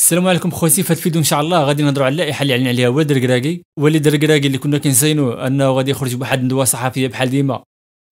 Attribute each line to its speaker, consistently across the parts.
Speaker 1: السلام عليكم خوتي في الفيديو ان شاء الله غادي نهضروا على اللائحه اللي اعلن عليها واد الكراكي وليد الكراكي اللي كنا كنساينو انه غادي يخرج بواحد الندوه صحفيه بحال ديما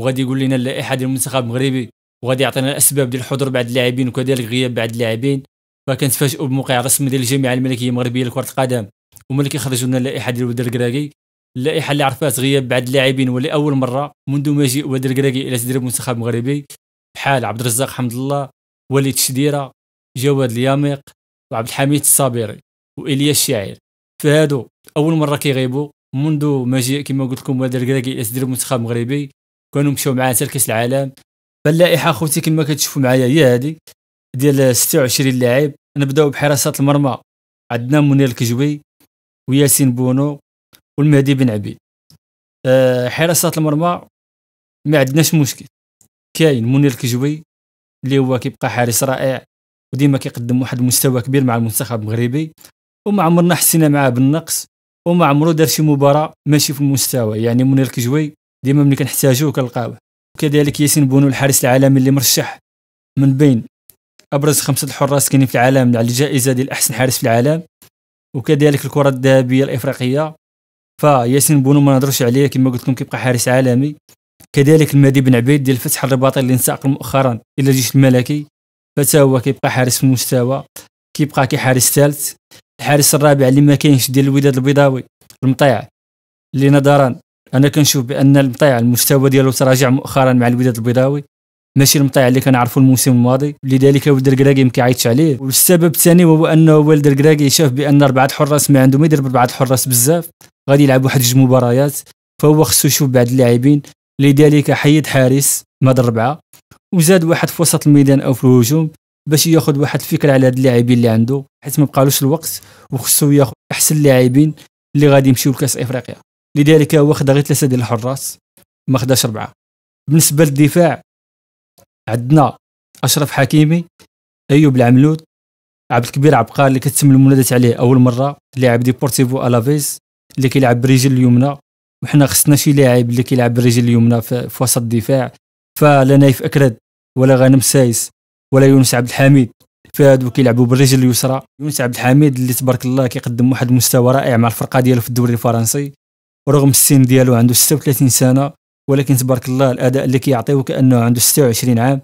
Speaker 1: وغادي يقول لنا اللائحه ديال المنتخب المغربي وغادي يعطينا الاسباب ديال حضور بعض اللاعبين وكذلك غياب بعض اللاعبين فكنتفاجئوا بموقع رسمي ديال الجامعه الملكيه المغربيه لكره القدم وملي كيخرجوا لنا اللائحه ديال واد الكراكي اللائحه اللي عرفات غياب بعض اللاعبين ولاول مره منذ مجيء واد الكراكي الى تدريب المنتخب المغربي بحال عبد الرزاق حمد الله وليد الشديره جواد اليامق وعبد الحميد الصابري وإليا الشاعر فهادو أول مرة كيغيبوا منذ مجيء كما قلت لكم هذا الكراكي ديال المنتخب المغربي كانوا مشاو معاه حتى لكأس العالم فاللائحة خوتي كما كتشوفوا معايا هي هادي ديال 26 لاعب نبداو بحراسة المرمى عندنا منير الكجوي وياسين بونو والمهدي بن عبيد أه حراسة المرمى ما عندناش مشكل كاين منير الكجوي اللي هو كيبقى حارس رائع وديما كيقدم واحد المستوى كبير مع المنتخب المغربي وما عمرنا حسينا معاه بالنقص وما عمرو دار شي مباراه ماشي في المستوى يعني منير الكجوي ديما ملي كنحتاجوه كنلقاوه وكذلك ياسين بونو الحارس العالمي اللي مرشح من بين ابرز خمسه الحراس كاينين في العالم على الجائزه ديال احسن حارس في العالم وكذلك الكره الذهبيه الافريقيه فياسين بونو ما نهضروش عليه كما قلت لكم كيبقى حارس عالمي كذلك المهدي بن عبيد ديال فتح الرباطي اللي انساق مؤخرا الى الجيش الملكي فتا هو كيبقى حارس مستوى كيبقى كحارس ثالث الحارس الرابع اللي ما كاينش ديال الوداد البيضاوي المطيع اللي نظرا انا كنشوف بان المطيع المستوى ديالو تراجع مؤخرا مع الوداد البيضاوي ماشي المطيع اللي كنعرفو الموسم الماضي لذلك ولد الكراكي ما كيعيطش عليه والسبب الثاني هو انه ولد الكراكي شاف بان اربعه الحراس ما عنده ما يدير باربعه الحراس بزاف غادي يلعب واحد جوج مباريات فهو خصو يشوف بعض اللاعبين لذلك حيد حارس ما اربعه وزاد واحد في وسط الميدان او في الهجوم باش ياخذ واحد الفكره على هاد اللاعبين اللي عنده حيت ما بقالوش الوقت وخصو ياخذ احسن لاعبين اللي غادي يمشيو لكاس افريقيا لذلك هو خدا غير ثلاثه ديال الحراس ما خداش اربعه بالنسبه للدفاع عندنا اشرف حكيمي ايوب العملود عبد الكبير عبقال اللي كتسمى المنادات عليه اول مره لاعب ديبورتيفو الافيز اللي كيلعب بالرجل اليمنى وحنا خصنا شي لاعب اللي كيلعب بالرجل اليمنى في وسط الدفاع فلا نايف اكرد ولا غانم سايس ولا يونس عبد الحميد فهادو كيلعبوا بالرجل اليسرى يونس عبد الحميد اللي تبارك الله كيقدم واحد المستوى رائع مع الفرقه ديالو في الدوري الفرنسي ورغم السن ديالو عنده 36 سنه ولكن تبارك الله الاداء اللي كيعطيه كانه عنده 26 عام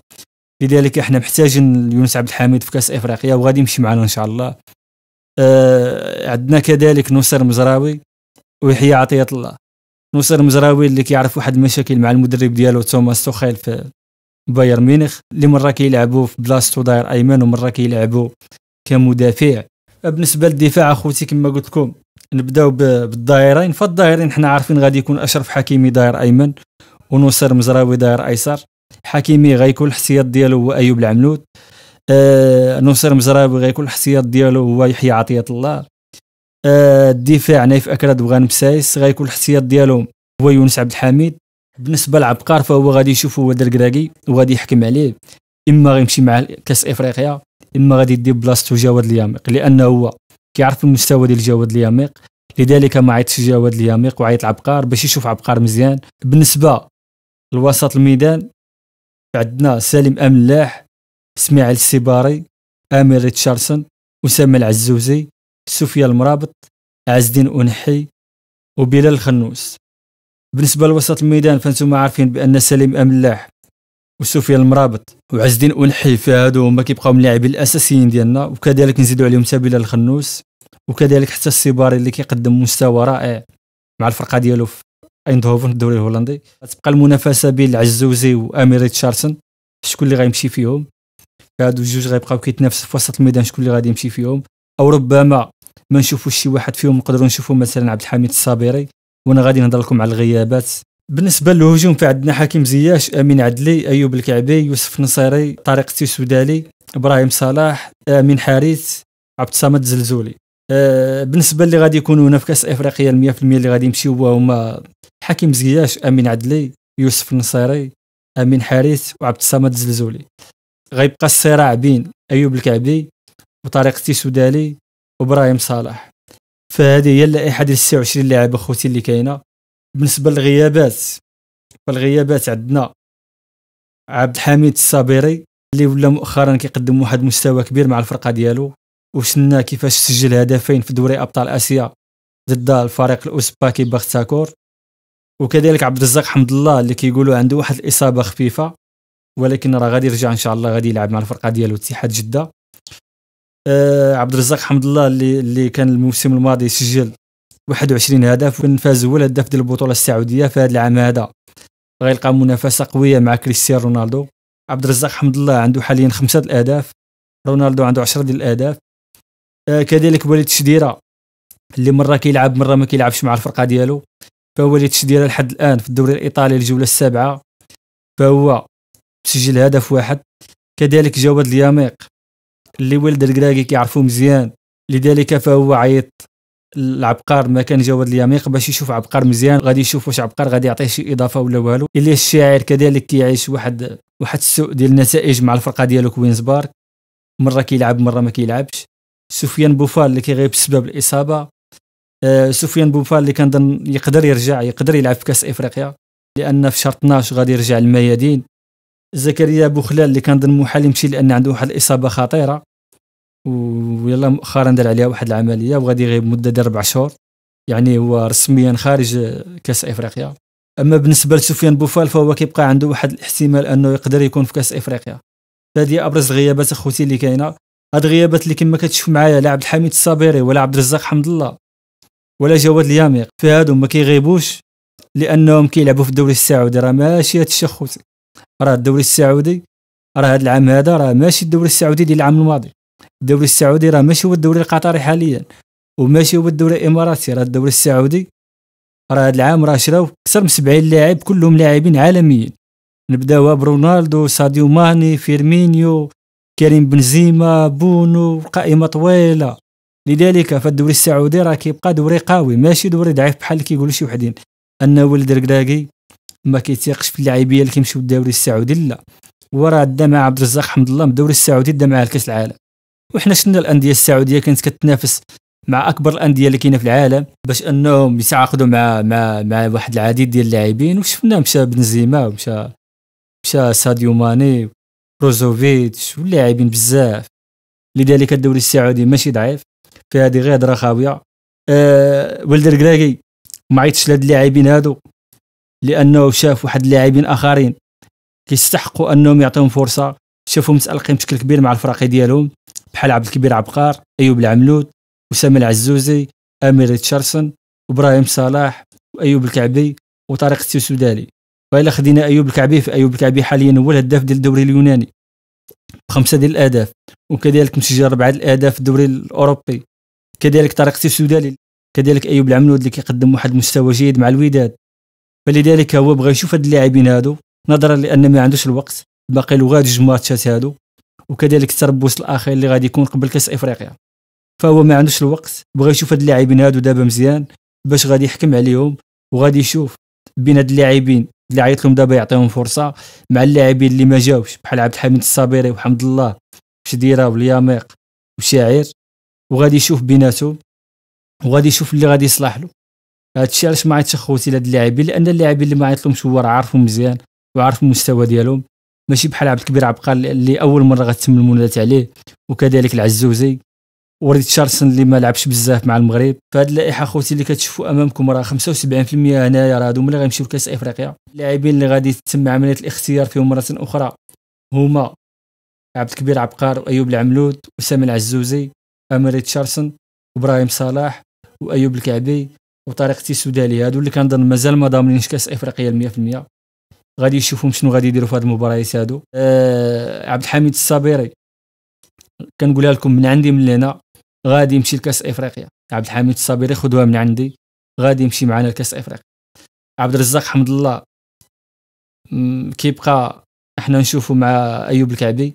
Speaker 1: لذلك احنا محتاجين يونس عبد الحميد في كاس افريقيا وغادي يمشي معنا ان شاء الله آه عندنا كذلك نصر مزراوي ويحيى عطيه الله نصر مزراوي اللي كيعرف واحد المشاكل مع المدرب ديالو توماس توخيل في بايرن ميونخ اللي مره كيلعبوا في بلاصتو داير ايمن ومره كيلعبوا كمدافع بالنسبه للدفاع اخوتي كما قلت لكم نبداو بالدائرين فالدائرين حنا عارفين غادي يكون اشرف حكيمي داير ايمن ونصر مزراوي داير ايسر حكيمي غيكون الاحتياط ديالو هو ايوب العملود آه نصر مزراوي غيكون الاحتياط ديالو هو يحيى عطيه الله الدفاع آه، نايف اكراد وغانم سايس غيكون الاحتياط ديالهم هو يونس عبد الحميد بالنسبه لعبقار فهو غادي يشوف هو دركراكي وغادي يحكم عليه اما غيمشي مع كاس افريقيا اما غادي يدي بلاصتو جواد الياميق لانه هو كيعرف المستوى ديال جواد الياميق لذلك ما عيطش جواد الياميق وعيط عبقار باش يشوف عبقار مزيان بالنسبه لوسط الميدان عندنا سالم املاح اسماعيل السيباري امير ريتشاردسون اسامه العزوزي سوفيا المرابط عز الدين أنحي وبلال الخنوس بالنسبة لوسط الميدان فانتم عارفين بأن سليم أملاح وسوفيا المرابط وعز الدين أنحي فهادو هما كيبقاو من اللاعبين الأساسيين ديالنا وكذلك نزيدو عليهم بلال الخنوس وكذلك حتى السيباري اللي كيقدم مستوى رائع مع الفرقه ديالو في ايندهوفن الدوري الهولندي غتبقى المنافسه بين العزوزي وامير تشارسن شكون اللي غيمشي فيهم هادو جوج غيبقاو كيتنافسوا في وسط الميدان شكون اللي غادي يمشي فيهم او ربما ما نشوفوش شي واحد فيهم نقدروا نشوفوا مثلا عبد الحميد الصابري وانا غادي نهضر لكم على الغيابات بالنسبه للهجوم فعندنا حكيم زياش امين عدلي ايوب الكعبي يوسف نصيري طارق السودالي ابراهيم صلاح امين حارث عبد الصمد الزلزولي أه بالنسبه اللي غادي يكونوا هنا في كاس افريقيا 100% اللي غادي يمشيو هما حكيم زياش امين عدلي يوسف النصيري امين حارث وعبد الصمد الزلزولي غيبقى الصراع بين ايوب الكعبي بطريقه سودالي وابراهيم صالح فهذه هي اللائحه ديال 26 لاعب اخوتي اللي كاينه بالنسبه للغيابات فالغيابات عندنا عبد الحميد الصابري اللي ولا مؤخرا كيقدم واحد المستوى كبير مع الفرقه ديالو وشنا كيفاش سجل هدفين في دوري ابطال اسيا ضد الفريق الاوزباكي باختاكور وكذلك عبد الرزاق حمد الله اللي كيقولوا عنده واحد الاصابه خفيفه ولكن راه غادي يرجع ان شاء الله غادي يلعب مع الفرقه ديالو اتحاد جده آه عبد الرزاق حمد الله اللي اللي كان الموسم الماضي سجل 21 هدف وكان فاز هو الهداف ديال البطوله السعوديه في هذا العام هذا غيلقى منافسه قويه مع كريستيانو رونالدو عبد الرزاق حمد الله عنده حاليا خمسه الاهداف رونالدو عنده 10 ديال الاهداف آه كذلك وليد شديره اللي مره كيلعب مره ما كيلعبش مع الفرقه ديالو فهو اللي تشديره لحد الان في الدوري الايطالي الجوله السابعه فهو سجل هدف واحد كذلك جواد اليميق اللي ولد الكراكي كيعرفو مزيان لذلك فهو عيط العبقار ما كان جواد اليميق باش يشوف عبقار مزيان غادي يشوف واش عبقار غادي يعطيه شي اضافه ولا والو الا الشاعر كذلك كيعيش واحد واحد السوء ديال النتائج مع الفرقه ديالو كوينز بارك مره كيلعب مره ما كيلعبش سفيان بوفال اللي كيغيب بسبب الاصابه آه سفيان بوفال اللي كنظن يقدر يرجع يقدر يلعب في كاس افريقيا لان في شهر 12 غادي يرجع للميادين زكريا بوخلال اللي كان ضمن محال يمشي لان عنده واحد الاصابه خطيره ويلا مؤخرا دار عليها واحد العمليه وغادي يغيب مده ديال اربع شهور يعني هو رسميا خارج كاس افريقيا اما بالنسبه لسفيان بوفال فهو كيبقى عنده واحد الاحتمال انه يقدر يكون في كاس افريقيا هذه ابرز الغيابات اخوتي اللي كاينه هاد الغيابات اللي كما كتشوف معايا لا عبد الحميد الصابيري ولا عبد الرزاق حمد الله ولا جواد الياميق فهادو ما كيغيبوش لانهم كيلعبوا في الدوري السعودي راه ماشي هادشي اخوتي راه الدوري السعودي راه هذا العام هذا راه ماشي الدوري السعودي ديال العام الماضي الدوري السعودي راه ماشي هو الدوري القطري حاليا وماشي هو الدوري الاماراتي راه الدوري السعودي راه هذا العام راه شراو اكثر من 70 لاعب كلهم لاعبين عالميين نبداوها برونالدو ساديو ماني فيرمينيو كريم بنزيما بونو قائمه طويله لذلك فالدوري السعودي راه كيبقى دوري قوي ماشي دوري ضعيف بحال كيقولوا شي وحدين ان ولد الكراكي ما كيتيقش في اللاعبيه اللي كيمشيو للدوري السعودي لا وراه دا مع عبد الرزاق حمد الله من الدوري السعودي دا مع الكاس العالم وحنا شفنا الانديه السعوديه كانت كتنافس مع اكبر الانديه اللي كاينه في العالم باش انهم يتعاقدوا مع مع مع واحد العديد ديال اللاعبين وشفنا مشى بنزيما ومشى مشى ساديو ماني بروزوفيتش واللاعبين بزاف لذلك الدوري السعودي ماشي ضعيف في هذه غير هضره خاويه أه ولد الكراكي ما عيطش لهاد اللاعبين هادو لانه شاف واحد اللاعبين اخرين كيستحقوا انهم يعطيهم فرصه شافهم متالقين بشكل كبير مع الفرق ديالهم بحال عبد الكبير عبقار ايوب العملود وسام العزوزي امير ريتشاردسون وابراهيم صلاح وايوب الكعبي وطارق السوسودالي والا خدينا ايوب الكعبي فايوب الكعبي حاليا هو الهداف ديال الدوري اليوناني بخمسه ديال الاهداف وكذلك مسجل اربعه ديال الاهداف في الدوري الاوروبي كذلك طارق السوسودالي كذلك ايوب العملود اللي كيقدم واحد المستوى جيد مع الوداد فلذلك هو بغى يشوف هاد اللاعبين هادو نظرا لان ما عندوش الوقت باقي له غير جوج ماتشات هادو وكذلك التربص الاخير اللي غادي يكون قبل كاس افريقيا فهو ما عندوش الوقت بغى يشوف هاد اللاعبين هادو دابا مزيان باش غادي يحكم عليهم وغادي يشوف بين هاد اللاعبين اللي عيط لهم دابا يعطيهم فرصه مع اللاعبين اللي ما جاوش بحال عبد الحميد الصابري وحمد الله شديره والياميق وشاعر وغادي يشوف بيناتهم وغادي يشوف اللي غادي يصلح له هادشي علاش ما عيطش خوتي لهاد اللاعبين لان اللاعبين اللي ما عيطلهمش هو راه عارفهم مزيان وعارف المستوى ديالهم ماشي بحال عبد الكبير عبقال اللي اول مره غتم المنادات عليه وكذلك العزوزي وريتشاردسون اللي ما لعبش بزاف مع المغرب فهاد اللائحه خوتي اللي كتشوفوا امامكم راه 75% هنايا راه هادو اللي غيمشيو لكاس افريقيا اللاعبين اللي غادي تتم عمليه الاختيار فيهم مره اخرى هما عبد الكبير عبقار وايوب العملود وسامي العزوزي امير ريتشاردسون وابراهيم صلاح وايوب الكعبي وطريقه السودالي هادو اللي كنظن مازال ما ضامنينش كاس افريقيا 100% غادي يشوفهم شنو غادي يديروا في هاد المباريات هادو أه عبد الحميد الصابيري كنقولها لكم من عندي من هنا غادي يمشي لكاس افريقيا عبد الحميد الصابيري خدوها من عندي غادي يمشي معنا لكاس افريقيا عبد الرزاق حمد الله كيبقى احنا نشوفوا مع ايوب الكعبي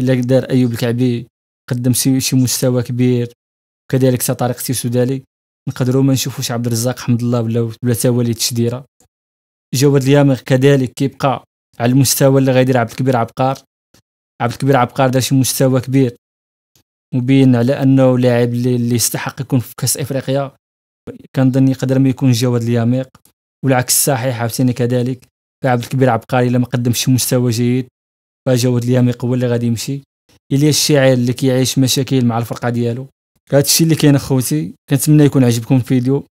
Speaker 1: الا دار ايوب الكعبي قدم شي مستوى كبير كذلك طارق السودالي نقدروا ما نشوفوش عبد الرزاق حمد الله ولا ولا توالي تشديره جواد اليامغ كذلك كيبقى على المستوى اللي غيدير عبد الكبير عبقار عبد الكبير عبقار دار شي مستوى كبير مبين على انه لاعب اللي يستحق يكون في كاس افريقيا كنظن يقدر ما يكون جواد الياميق والعكس صحيح عاوتاني كذلك فعبد الكبير عبقار الا ما قدمش شي مستوى جيد فجواد الياميق هو اللي غادي يمشي الا الشاعر اللي كيعيش مشاكل مع الفرقه ديالو هادشي اللي كاين اخوتي كنتمنى يكون عجبكم الفيديو